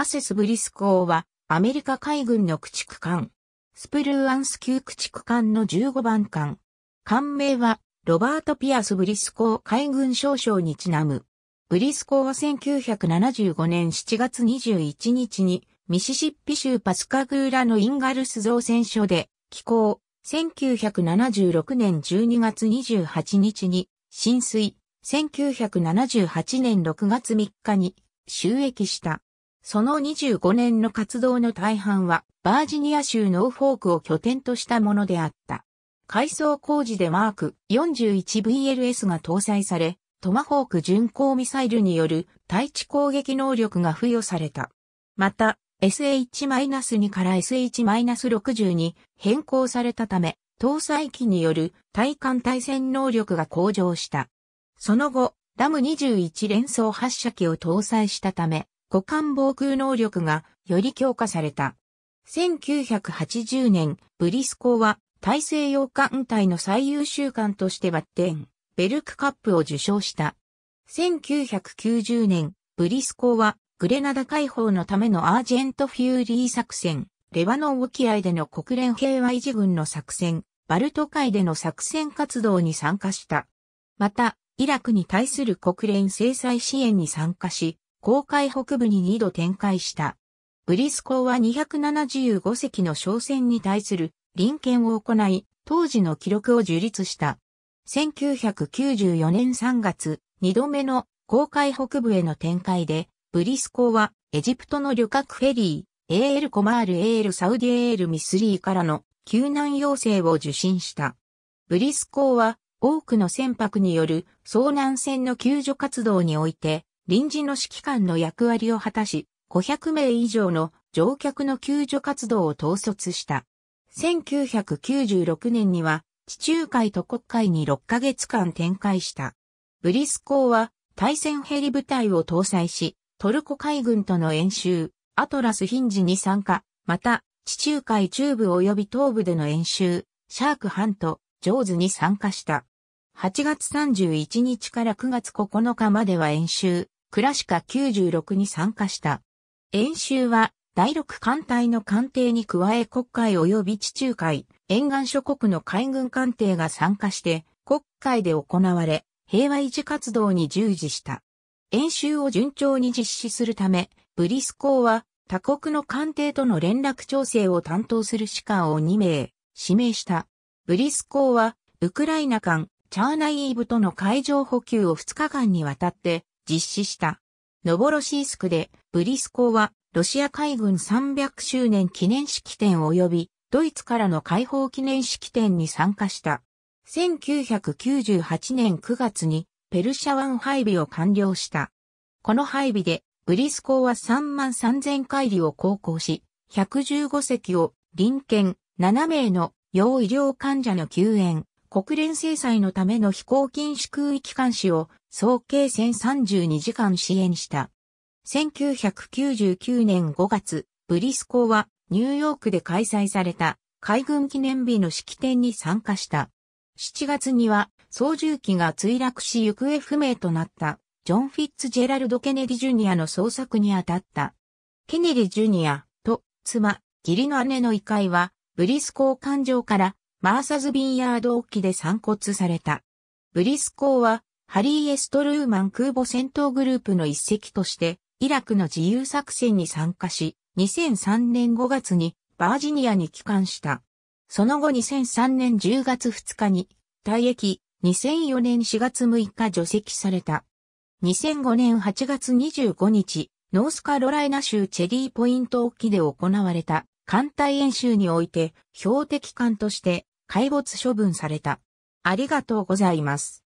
アセスブリス港は、アメリカ海軍の駆逐艦。スプルーアンス級駆逐艦の15番艦。艦名は、ロバート・ピアス・ブリスコー海軍少将にちなむ。ブリスコーは1975年7月21日に、ミシシッピ州パスカグーラのインガルス造船所で、寄港、1976年12月28日に、浸水、1978年6月3日に、収益した。その25年の活動の大半は、バージニア州ノーフォークを拠点としたものであった。改装工事でマーク 41VLS が搭載され、トマホーク巡航ミサイルによる対地攻撃能力が付与された。また、SH-2 から SH-60 に変更されたため、搭載機による対艦対戦能力が向上した。その後、ラム21連装発射機を搭載したため、互艦防空能力がより強化された。1980年、ブリスコーは大西洋艦隊の最優秀艦としてバッテン、ベルクカップを受賞した。1990年、ブリスコーはグレナダ解放のためのアージェント・フューリー作戦、レバノン沖合での国連平和維持軍の作戦、バルト海での作戦活動に参加した。また、イラクに対する国連制裁支援に参加し、公海北部に2度展開した。ブリス港は275隻の商船に対する臨検を行い、当時の記録を樹立した。1994年3月、2度目の公海北部への展開で、ブリス港はエジプトの旅客フェリー、AL コマール AL サウディ AL ミスリーからの救難要請を受信した。ブリスーは多くの船舶による遭難船の救助活動において臨時の指揮官の役割を果たし、500名以上の乗客の救助活動を統率した。1996年には、地中海と国海に6ヶ月間展開した。ブリス港は対戦ヘリ部隊を搭載し、トルコ海軍との演習、アトラスヒンジに参加、また、地中海中部及び東部での演習、シャークハント、ジョーズに参加した。8月31日から9月9日までは演習、クラシカ96に参加した。演習は、第6艦隊の艦艇に加え国会及び地中海、沿岸諸国の海軍艦艇が参加して、国会で行われ、平和維持活動に従事した。演習を順調に実施するため、ブリスーは他国の艦艇との連絡調整を担当する士官を2名、指名した。ブリスーは、ウクライナ艦、チャーナイーブとの海上補給を2日間にわたって実施した。ノボロシースクで、ブリスコーは、ロシア海軍300周年記念式典及び、ドイツからの解放記念式典に参加した。1998年9月に、ペルシャ湾配備を完了した。この配備で、ブリスコーは3万3000海里を航行し、115隻を、臨検、7名の、要医療患者の救援、国連制裁のための飛行禁止空域監視を総計1032時間支援した。1999年5月、ブリスコーはニューヨークで開催された海軍記念日の式典に参加した。7月には操縦機が墜落し行方不明となったジョン・フィッツジェラルド・ケネディ・ジュニアの捜索に当たった。ケネディ・ジュニアと妻、義理の姉の遺骸はブリスコー艦上からマーサズ・ビンヤード沖で散骨された。ブリスコーはハリー・エストルーマン空母戦闘グループの一隻として、イラクの自由作戦に参加し、2003年5月にバージニアに帰還した。その後2003年10月2日に退役、2004年4月6日除籍された。2005年8月25日、ノースカロライナ州チェリーポイント沖で行われた艦隊演習において標的艦として海没処分された。ありがとうございます。